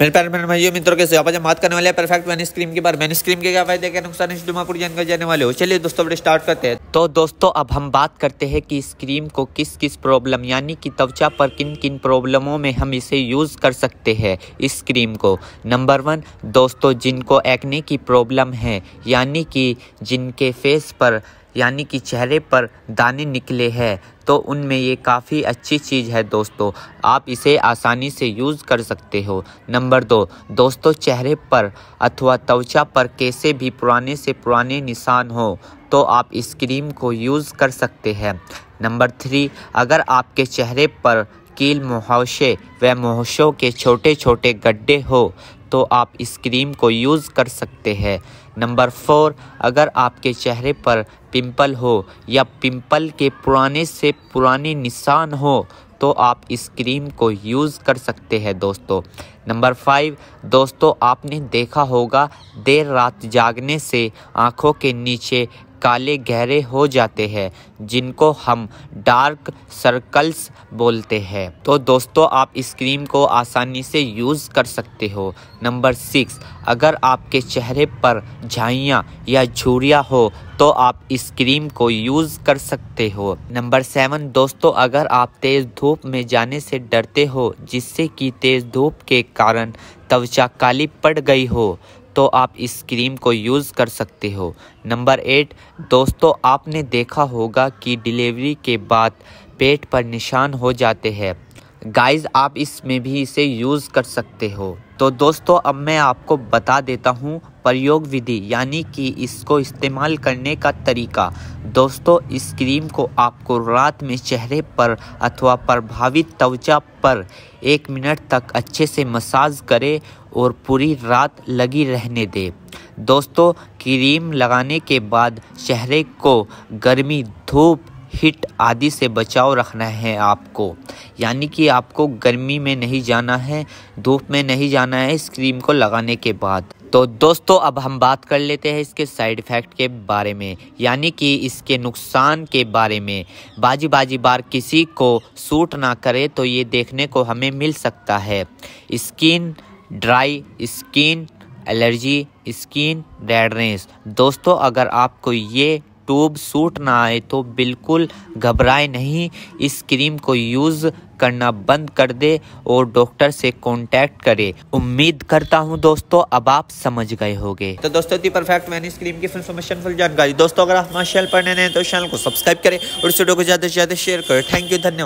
मेरे प्यारे मेरे भाइयों मित्रों कैसे आप हम बात करने वाले हैं परफेक्ट मैन स्क्रीम के बारे में स्क्रीम के क्या फायदे क्या नुकसान इस डुमा पूरी जानकारी जाने वाले हो चलिए दोस्तों बड़े स्टार्ट करते हैं तो दोस्तों अब हम बात करते हैं कि इस क्रीम को किस किस प्रॉब्लम यानी कि त्वचा पर किन किन प्रॉब्लमों में हम इसे यूज़ कर सकते हैं इस क्रीम को नंबर वन दोस्तों जिनको एक्ने की प्रॉब्लम है यानी कि जिनके फेस पर यानी कि चेहरे पर दाने निकले हैं तो उनमें ये काफ़ी अच्छी चीज़ है दोस्तों आप इसे आसानी से यूज़ कर सकते हो नंबर दो दोस्तों चेहरे पर अथवा त्वचा पर कैसे भी पुराने से पुराने निशान हो तो आप इस क्रीम को यूज़ कर सकते हैं नंबर थ्री अगर आपके चेहरे पर कील मुहावशे व मुहशों के छोटे छोटे गड्ढे हो तो आप इस क्रीम को यूज़ कर सकते हैं नंबर फोर अगर आपके चेहरे पर पिंपल हो या पिंपल के पुराने से पुराने निशान हो तो आप इस क्रीम को यूज़ कर सकते हैं दोस्तों नंबर फाइव दोस्तों आपने देखा होगा देर रात जागने से आँखों के नीचे काले गहरे हो जाते हैं जिनको हम डार्क सर्कल्स बोलते हैं तो दोस्तों आप इस क्रीम को आसानी से यूज़ कर सकते हो नंबर सिक्स अगर आपके चेहरे पर झाइयाँ या झुरियाँ हो तो आप इस क्रीम को यूज़ कर सकते हो नंबर सेवन दोस्तों अगर आप तेज़ धूप में जाने से डरते हो जिससे कि तेज़ धूप के कारण त्वचा काली पड़ गई हो तो आप इस क्रीम को यूज़ कर सकते हो नंबर एट दोस्तों आपने देखा होगा कि डिलीवरी के बाद पेट पर निशान हो जाते हैं गाइस आप इसमें भी इसे यूज़ कर सकते हो तो दोस्तों अब मैं आपको बता देता हूँ प्रयोग विधि यानी कि इसको इस्तेमाल करने का तरीका दोस्तों इस क्रीम को आपको रात में चेहरे पर अथवा प्रभावित त्वचा पर एक मिनट तक अच्छे से मसाज करें और पूरी रात लगी रहने दें दोस्तों क्रीम लगाने के बाद चेहरे को गर्मी धूप हिट आदि से बचाव रखना है आपको यानी कि आपको गर्मी में नहीं जाना है धूप में नहीं जाना है इस क्रीम को लगाने के बाद तो दोस्तों अब हम बात कर लेते हैं इसके साइड इफ़ेक्ट के बारे में यानी कि इसके नुकसान के बारे में बाजी बाजी बार किसी को सूट ना करे तो ये देखने को हमें मिल सकता है skin dry skin allergy skin redness दोस्तों अगर आपको ये ट्यूब सूट ना आए तो बिल्कुल घबराए नहीं इस क्रीम को यूज़ करना बंद कर दे और डॉक्टर से कांटेक्ट करे उम्मीद करता हूं दोस्तों अब आप समझ गए होंगे तो दोस्तों थी परफेक्ट मैंने इस क्रीम की इन्फॉर्मेशन फुल जानकारी दोस्तों अगर आप हमारे चैनल पर नए हैं तो चैनल को सब्सक्राइब करें और इस वीडियो को ज़्यादा से ज़्यादा शेयर करें थैंक यू धन्यवाद